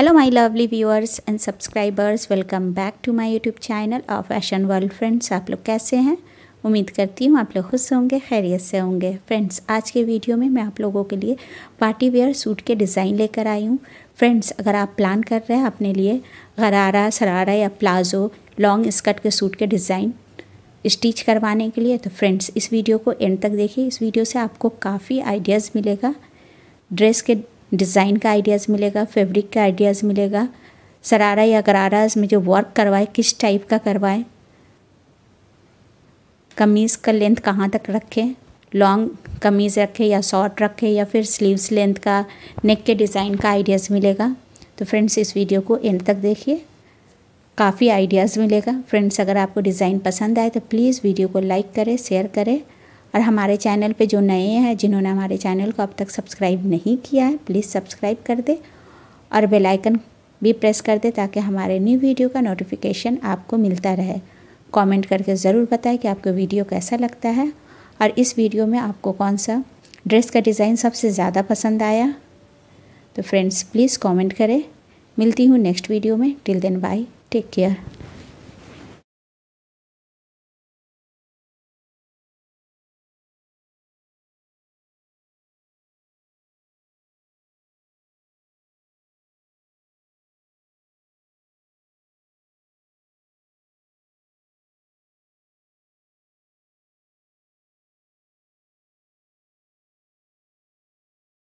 hello my lovely viewers and subscribers welcome back to my YouTube channel और fashion world friends आप लोग कैसे हैं उम्मीद करती हूँ आप लोग खुश होंगे खैरियत से होंगे फ्रेंड्स आज के वीडियो में मैं आप लोगों के लिए पार्टी वेयर सूट के डिज़ाइन लेकर आई हूँ फ्रेंड्स अगर आप प्लान कर रहे हैं अपने लिए गरारा सरारा या प्लाजो लॉन्ग स्कर्ट के सूट के डिज़ाइन स्टिच करवाने के लिए तो फ्रेंड्स इस वीडियो को एंड तक देखिए इस वीडियो से आपको काफ़ी आइडियाज़ मिलेगा ड्रेस के डिज़ाइन का आइडियाज़ मिलेगा फैब्रिक का आइडियाज़ मिलेगा सरारा या गरारा इसमें जो वर्क करवाए किस टाइप का करवाए कमीज़ का लेंथ कहाँ तक रखें लॉन्ग कमीज़ रखें या शॉर्ट रखें या फिर स्लीव्स लेंथ का नेक के डिज़ाइन का आइडियाज़ मिलेगा तो फ्रेंड्स इस वीडियो को एंड तक देखिए काफ़ी आइडियाज़ मिलेगा फ्रेंड्स अगर आपको डिज़ाइन पसंद आए तो प्लीज़ वीडियो को लाइक करें शेयर करें और हमारे चैनल पे जो नए हैं जिन्होंने हमारे चैनल को अब तक सब्सक्राइब नहीं किया है प्लीज़ सब्सक्राइब कर दे और बेल आइकन भी प्रेस कर दे ताकि हमारे न्यू वीडियो का नोटिफिकेशन आपको मिलता रहे कमेंट करके ज़रूर बताएं कि आपको वीडियो कैसा लगता है और इस वीडियो में आपको कौन सा ड्रेस का डिज़ाइन सबसे ज़्यादा पसंद आया तो फ्रेंड्स प्लीज़ कॉमेंट करें मिलती हूँ नेक्स्ट वीडियो में till then bye take care